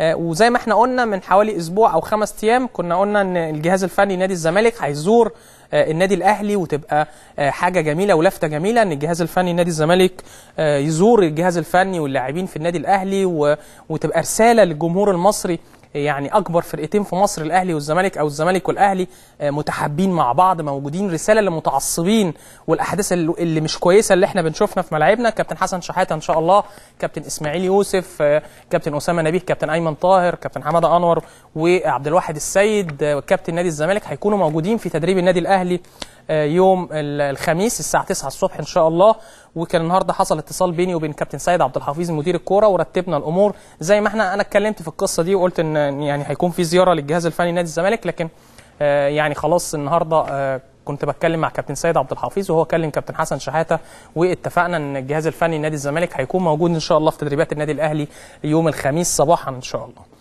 آه، وزي ما احنا قلنا من حوالي اسبوع او خمس ايام كنا قلنا ان الجهاز الفني نادي الزمالك هيزور آه، النادي الاهلي وتبقى آه، حاجه جميله ولفته جميله ان الجهاز الفني نادي الزمالك يزور الجهاز الفني واللاعبين في النادي الاهلي وتبقى رساله للجمهور المصري يعني اكبر فرقتين في مصر الاهلي والزمالك او الزمالك والاهلي آه، متحابين مع بعض موجودين رساله للمتعصبين والاحداث اللي مش كويسه اللي احنا بنشوفنا في ملاعبنا كابتن حسن شحاته ان شاء الله كابتن اسماعيل يوسف آه، كابتن اسامه نبيه كابتن ايمن طاهر كابتن حماده انور وعبد الواحد السيد وكابتن آه، نادي الزمالك هيكونوا موجودين في تدريب النادي الاهلي آه، يوم الخميس الساعه 9 الصبح ان شاء الله وكان النهارده حصل اتصال بيني وبين كابتن سيد عبد الحفيظ مدير الكوره ورتبنا الامور زي ما احنا انا اتكلمت في القصه دي وقلت ان يعني هيكون في زياره للجهاز الفني نادي الزمالك لكن آه، يعني خلاص النهارده آه، كنت بتكلم مع كابتن سيد عبد الحفيظ وهو كلم كابتن حسن شحاته واتفقنا ان الجهاز الفني نادي الزمالك هيكون موجود ان شاء الله في تدريبات النادي الاهلي يوم الخميس صباحا ان شاء الله